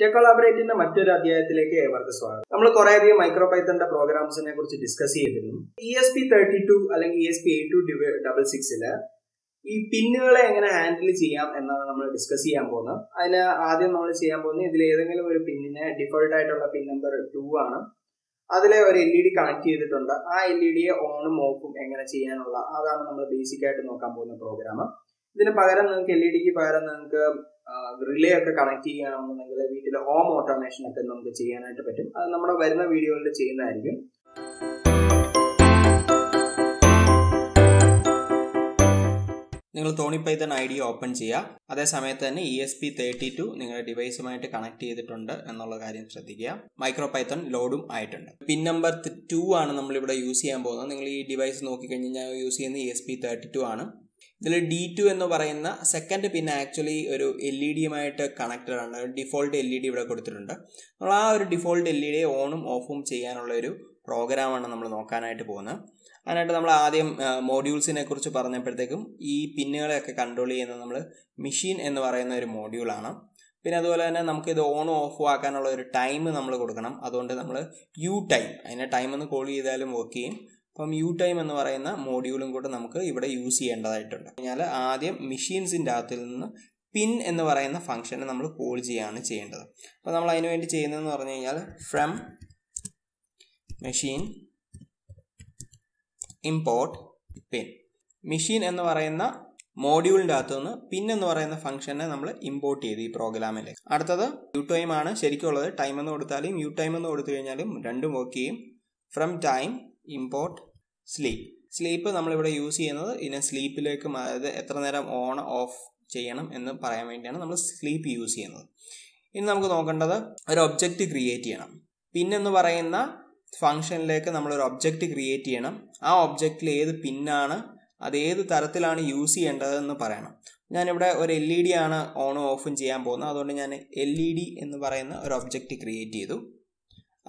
ടെക്കോളാബറേറ്റിന്റെ മറ്റൊരു അധ്യായത്തിലേക്ക് ഏവർക്ക് സ്വാഗതം നമ്മൾ കുറേയധികം മൈക്രോ പൈത്തന്റെ പ്രോഗ്രാംസിനെ കുറിച്ച് ഡിസ്കസ് ചെയ്തിരുന്നു E S P thirty two അല്ലെങ്കിൽ E S P eight two double സിക്സില് ഈ പിന്നുകളെ എങ്ങനെ ഹാൻഡിൽ ചെയ്യാം എന്നാണ് നമ്മൾ ഡിസ്കസ് ചെയ്യാൻ പോകുന്നത് അതിന് ആദ്യം നമ്മൾ ചെയ്യാൻ പോകുന്നത് ഇതിൽ ഏതെങ്കിലും ഒരു പിന്നിനെ ഡിഫോൾട്ട് ആയിട്ടുള്ള പിൻ നമ്പർ ടു ആണ് അതിലെ ഒരു എൽ ഇ ഡി കണക്ട് ചെയ്തിട്ടുണ്ട് ആ എൽ ഇ ഡിയെ ഓണും ഓഫും എങ്ങനെ ചെയ്യാനുള്ള അതാണ് നമ്മൾ ബേസിക് ആയിട്ട് നോക്കാൻ പോകുന്ന പ്രോഗ്രാം ഇതിന് പകരം നിങ്ങൾക്ക് എൽ ഇ e ഡിക്ക് പകരം നിങ്ങൾക്ക് റിലേ ഒക്കെ കണക്ട് ചെയ്യുകയാണെന്നുണ്ടെങ്കിൽ വീട്ടിലെ ഹോം ഓട്ടോമേഷൻ ഒക്കെ നമുക്ക് ചെയ്യാനായിട്ട് പറ്റും അത് നമ്മുടെ വരുന്ന വീഡിയോയിൽ ചെയ്യുന്നതായിരിക്കും നിങ്ങൾ തോണിപ്പൈത്തൺ ഐ ഡി ഓപ്പൺ ചെയ്യുക സമയത്ത് തന്നെ E S P thirty two നിങ്ങളുടെ ഡിവൈസുമായിട്ട് കണക്ട് ചെയ്തിട്ടുണ്ട് എന്നുള്ള കാര്യം ശ്രദ്ധിക്കുക മൈക്രോ പൈത്തൺ ലോഡും ആയിട്ടുണ്ട് പിൻ നമ്പർ ടു ആണ് നമ്മളിവിടെ യൂസ് ചെയ്യാൻ പോകുന്നത് നിങ്ങൾ ഈ ഡിവൈസ് നോക്കിക്കഴിഞ്ഞാൽ യൂസ് ചെയ്യുന്നത് E S P thirty two ആണ് ഇതിൽ ഡി ടു എന്ന് പറയുന്ന സെക്കൻഡ് പിന്നെ ആക്ച്വലി ഒരു എൽ ഇ e ഡിയുമായിട്ട് കണക്റ്റഡ് ആണ് ഡിഫോൾട്ട് എൽ ഇ ഡി ഇവിടെ കൊടുത്തിട്ടുണ്ട് നമ്മൾ ആ ഒരു ഡിഫോൾട്ട് എൽ ഇ ഡി ഓണും ഓഫും ചെയ്യാനുള്ള ഒരു പ്രോഗ്രാമാണ് നമ്മൾ നോക്കാനായിട്ട് പോകുന്നത് അതിനായിട്ട് നമ്മൾ ആദ്യം മോഡ്യൂൾസിനെ കുറിച്ച് പറഞ്ഞപ്പോഴത്തേക്കും ഈ പിന്നുകളെയൊക്കെ കൺട്രോൾ ചെയ്യുന്നത് നമ്മൾ മെഷീൻ എന്ന് പറയുന്ന ഒരു മോഡ്യൂളാണ് പിന്നെ അതുപോലെ തന്നെ നമുക്ക് ഇത് ഓണും ഓഫും ആക്കാനുള്ള ഒരു ടൈം നമ്മൾ കൊടുക്കണം അതുകൊണ്ട് നമ്മൾ യു ടൈം അതിനെ ടൈം ഒന്ന് കോൾ ചെയ്താലും വർക്ക് ചെയ്യും അപ്പം യു ടൈം എന്ന് പറയുന്ന മോഡ്യൂളും കൂടെ നമുക്ക് ഇവിടെ യൂസ് ചെയ്യേണ്ടതായിട്ടുണ്ട് കഴിഞ്ഞാൽ ആദ്യം മെഷീൻസിൻ്റെ അകത്തിൽ നിന്ന് പിൻ എന്ന് പറയുന്ന ഫംഗ്ഷനെ നമ്മൾ കോൾ ചെയ്യുകയാണ് ചെയ്യേണ്ടത് അപ്പോൾ നമ്മൾ അതിനു വേണ്ടി ചെയ്യുന്നതെന്ന് പറഞ്ഞു കഴിഞ്ഞാൽ from machine import pin machine എന്ന് പറയുന്ന മോഡ്യൂളിൻ്റെ അകത്തുനിന്ന് പിൻ എന്ന് പറയുന്ന ഫംഗ്ഷനെ നമ്മൾ ഇമ്പോർട്ട് ചെയ്ത് ഈ പ്രോഗ്രാമിലേക്ക് അടുത്തത് യു ടൈം ആണ് ശരിക്കുള്ളത് ടൈം എന്ന് കൊടുത്താലും യു ടൈം എന്ന് കൊടുത്തു കഴിഞ്ഞാലും രണ്ടും വർക്ക് ചെയ്യും from time import sleep sleep നമ്മളിവിടെ യൂസ് ചെയ്യുന്നത് ഇതിനെ സ്ലീപ്പിലേക്ക് അതായത് എത്ര നേരം ഓൺ ഓഫ് ചെയ്യണം എന്ന് പറയാൻ വേണ്ടിയാണ് നമ്മൾ സ്ലീപ്പ് യൂസ് ചെയ്യുന്നത് ഇനി നമുക്ക് നോക്കേണ്ടത് ഒരു ഒബ്ജക്റ്റ് ക്രിയേറ്റ് ചെയ്യണം പിന്നെന്ന് പറയുന്ന ഫംഗ്ഷനിലേക്ക് നമ്മൾ ഒരു ഒബ്ജക്റ്റ് ക്രിയേറ്റ് ചെയ്യണം ആ ഒബ്ജക്റ്റിൽ ഏത് പിന്നാണ് അത് ഏത് തരത്തിലാണ് യൂസ് ചെയ്യേണ്ടതെന്ന് പറയണം ഞാനിവിടെ ഒരു എൽ ഇ ഡി ആണ് ഓണും ഓഫും ചെയ്യാൻ പോകുന്നത് അതുകൊണ്ട് ഞാൻ എൽ ഇ ഡി എന്ന് പറയുന്ന ഒരു ഒബ്ജക്റ്റ് ക്രിയേറ്റ് ചെയ്തു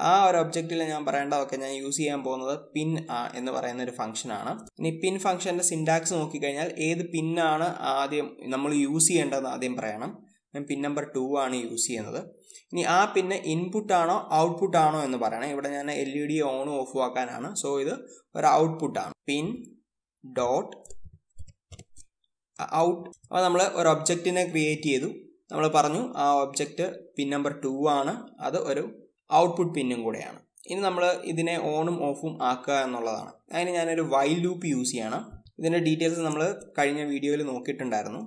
ആ ഒരു ഒബ്ജക്റ്റിൽ ഞാൻ പറയേണ്ട ഓക്കെ ഞാൻ യൂസ് ചെയ്യാൻ പോകുന്നത് പിൻ എന്ന് പറയുന്ന ഒരു ഫംഗ്ഷനാണ് ഇനി പിൻ ഫംഗ്ഷൻ്റെ സിൻഡാക്സ് നോക്കിക്കഴിഞ്ഞാൽ ഏത് പിന്നാണ് ആദ്യം നമ്മൾ യൂസ് ചെയ്യേണ്ടതെന്ന് ആദ്യം പറയണം ഞാൻ പിൻ നമ്പർ ടു ആണ് യൂസ് ചെയ്യുന്നത് ഇനി ആ പിന്നെ ഇൻപുട്ടാണോ ഔട്ട്പുട്ടാണോ എന്ന് പറയണം ഇവിടെ ഞാൻ എൽ ഇ ഡി ഓണും ഓഫ് ആക്കാനാണ് സോ ഇത് ഒരു ഔട്ട്പുട്ടാണ് പിൻ ഡോട്ട് ഔട്ട് അപ്പോൾ നമ്മൾ ഒരു ഒബ്ജക്റ്റിനെ ക്രിയേറ്റ് ചെയ്തു നമ്മൾ പറഞ്ഞു ആ ഒബ്ജക്റ്റ് പിൻ നമ്പർ ടു ആണ് അത് ഒരു ഔട്ട്പുട്ട് പിന്നും കൂടെയാണ് ഇനി നമ്മൾ ഇതിനെ ഓണും ഓഫും ആക്കുക എന്നുള്ളതാണ് അതിന് ഞാനൊരു വൈൽ ലൂപ്പ് യൂസ് ചെയ്യണം ഇതിൻ്റെ ഡീറ്റെയിൽസ് നമ്മൾ കഴിഞ്ഞ വീഡിയോയിൽ നോക്കിയിട്ടുണ്ടായിരുന്നു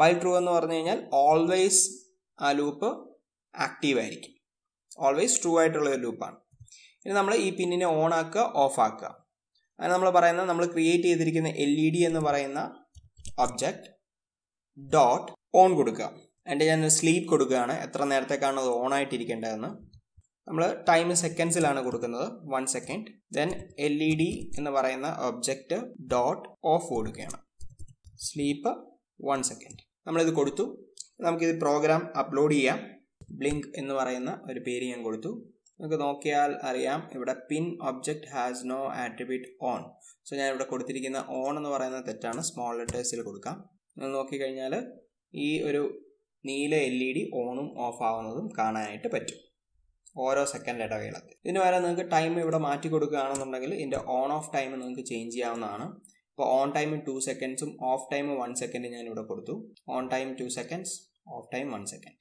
വൈൽ ട്രൂ എന്ന് പറഞ്ഞു കഴിഞ്ഞാൽ ഓൾവേസ് ആ ലൂപ്പ് ആക്റ്റീവ് ആയിരിക്കും ഓൾവേസ് ട്രൂ ആയിട്ടുള്ള ഒരു ലൂപ്പാണ് ഇനി നമ്മൾ ഈ പിന്നിനെ ഓൺ ആക്കുക ഓഫ് ആക്കുക അങ്ങനെ നമ്മൾ പറയുന്നത് നമ്മൾ ക്രിയേറ്റ് ചെയ്തിരിക്കുന്ന എൽ ഇ ഡി എന്ന് പറയുന്ന ഒബ്ജക്റ്റ് ഡോട്ട് ഓൺ കൊടുക്കുക എൻ്റെ ഞാൻ സ്ലീപ്പ് കൊടുക്കുകയാണ് എത്ര നേരത്തേക്കാണ് അത് ഓൺ ആയിട്ടിരിക്കേണ്ടതെന്ന് നമ്മൾ ടൈം സെക്കൻഡ്സിലാണ് കൊടുക്കുന്നത് one second then L E D എന്ന് പറയുന്ന ഒബ്ജക്റ്റ് ഡോട്ട് ഓഫ് കൊടുക്കുകയാണ് സ്ലീപ്പ് വൺ സെക്കൻഡ് നമ്മളിത് കൊടുത്തു നമുക്കിത് പ്രോഗ്രാം അപ്ലോഡ് ചെയ്യാം ബ്ലിങ്ക് എന്ന് പറയുന്ന ഒരു പേര് ഞാൻ കൊടുത്തു നമുക്ക് നോക്കിയാൽ അറിയാം ഇവിടെ pin object has no attribute on so ഞാൻ ഇവിടെ കൊടുത്തിരിക്കുന്ന ഓൺ എന്ന് പറയുന്ന തെറ്റാണ് സ്മോൾ ലെറ്റേഴ്സിൽ കൊടുക്കാം നിങ്ങൾ നോക്കിക്കഴിഞ്ഞാൽ ഈ ഒരു നീല എൽ ഇ ഡി ഓണും ഓഫ് ആവുന്നതും കാണാനായിട്ട് പറ്റും ഓരോ സെക്കൻഡ് ഇടവേളക്ക് ഇതിന് പകരം നിങ്ങൾക്ക് ടൈം ഇവിടെ മാറ്റി കൊടുക്കുകയാണെന്നുണ്ടെങ്കിൽ ഇതിൻ്റെ ഓൺ ഓഫ് ടൈം നിങ്ങൾക്ക് ചേഞ്ച് ചെയ്യാവുന്നതാണ് ഇപ്പോൾ ഓൺ ടൈം ടു സെക്കൻഡ്സും ഓഫ് ടൈം വൺ സെക്കൻഡ് ഞാൻ ഇവിടെ കൊടുത്തു on time two seconds off time one second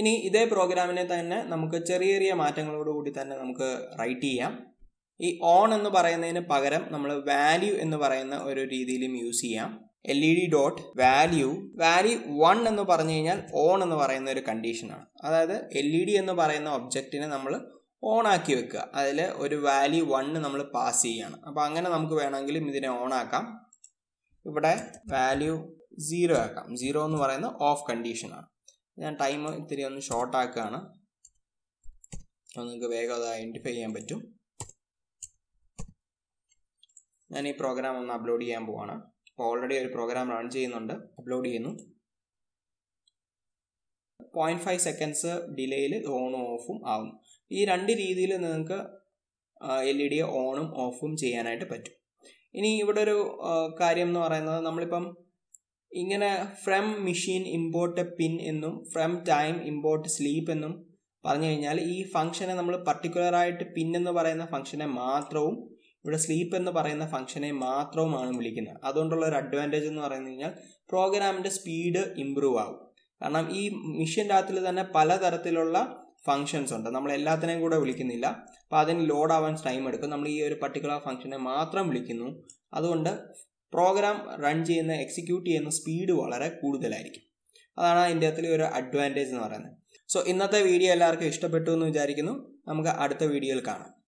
ഇനി ഇതേ പ്രോഗ്രാമിനെ തന്നെ നമുക്ക് ചെറിയ ചെറിയ മാറ്റങ്ങളോടുകൂടി തന്നെ നമുക്ക് റൈറ്റ് ചെയ്യാം ഈ ഓൺ എന്ന് പറയുന്നതിന് പകരം നമ്മൾ വാല്യൂ എന്ന് പറയുന്ന ഒരു രീതിയിലും യൂസ് ചെയ്യാം L E D dot value value one എന്ന് പറഞ്ഞു കഴിഞ്ഞാൽ ഓൺ എന്ന് പറയുന്ന ഒരു കണ്ടീഷനാണ് അതായത് എൽ ഇ ഡി എന്ന് പറയുന്ന ഒബ്ജക്റ്റിനെ നമ്മൾ ഓൺ ആക്കി വെക്കുക അതിൽ ഒരു വാല്യൂ വണ്ണ് നമ്മൾ പാസ് ചെയ്യുകയാണ് അപ്പോൾ അങ്ങനെ നമുക്ക് വേണമെങ്കിലും ഇതിനെ ഓൺ ആക്കാം ഇവിടെ വാല്യൂ സീറോ ആക്കാം സീറോ എന്ന് പറയുന്ന ഓഫ് കണ്ടീഷനാണ് ഞാൻ ടൈം ഇത്തിരി ഒന്ന് ഷോർട്ട് ആക്കുകയാണ് നിങ്ങൾക്ക് വേഗം അത് ഐഡൻറ്റിഫൈ ചെയ്യാൻ പറ്റും ഞാൻ ഈ പ്രോഗ്രാം ഒന്ന് അപ്ലോഡ് ചെയ്യാൻ പോവാണ് അപ്പോൾ ഓൾറെഡി ഒരു പ്രോഗ്രാം റൺ ചെയ്യുന്നുണ്ട് അപ്ലോഡ് ചെയ്യുന്നു പോയിന്റ് ഫൈവ് സെക്കൻഡ്സ് ഡിലേയിൽ ഓണും ഓഫും ആവും ഈ രണ്ട് രീതിയിൽ നിങ്ങൾക്ക് എൽ ഇ ഡി ഓണും ഓഫും ചെയ്യാനായിട്ട് പറ്റും ഇനി ഇവിടെ ഒരു കാര്യം എന്ന് പറയുന്നത് നമ്മളിപ്പം ഇങ്ങനെ ഫ്രം മെഷീൻ ഇമ്പോർട്ട് പിൻ എന്നും ഫ്രം ടൈം ഇമ്പോർട്ട് സ്ലീപ്പ് എന്നും പറഞ്ഞു കഴിഞ്ഞാൽ ഈ ഫംഗ്ഷനെ നമ്മൾ പർട്ടിക്കുലറായിട്ട് പിൻ എന്ന് പറയുന്ന ഫംഗ്ഷനെ മാത്രവും ഇവിടെ സ്ലീപ്പ് എന്ന് പറയുന്ന ഫംഗ്ഷനെ മാത്രവുമാണ് വിളിക്കുന്നത് അതുകൊണ്ടുള്ള ഒരു അഡ്വാൻറ്റേജ് എന്ന് പറഞ്ഞു കഴിഞ്ഞാൽ പ്രോഗ്രാമിൻ്റെ സ്പീഡ് ഇമ്പ്രൂവ് ആകും കാരണം ഈ മിഷ്യൻ്റെ അകത്തിൽ തന്നെ പലതരത്തിലുള്ള ഫങ്ഷൻസ് ഉണ്ട് നമ്മൾ എല്ലാത്തിനെയും കൂടെ വിളിക്കുന്നില്ല അപ്പോൾ അതിന് ലോഡ് ആവാൻ ടൈം എടുക്കും നമ്മൾ ഈ ഒരു പർട്ടിക്കുലർ ഫംഗ്ഷനെ മാത്രം വിളിക്കുന്നു അതുകൊണ്ട് പ്രോഗ്രാം റൺ ചെയ്യുന്ന എക്സിക്യൂട്ട് ചെയ്യുന്ന സ്പീഡ് വളരെ കൂടുതലായിരിക്കും അതാണ് അതിൻ്റെ അകത്തിൽ ഒരു അഡ്വാൻറ്റേജ് എന്ന് പറയുന്നത് സോ ഇന്നത്തെ വീഡിയോ എല്ലാവർക്കും ഇഷ്ടപ്പെട്ടു എന്ന് വിചാരിക്കുന്നു നമുക്ക് അടുത്ത വീഡിയോയിൽ കാണാം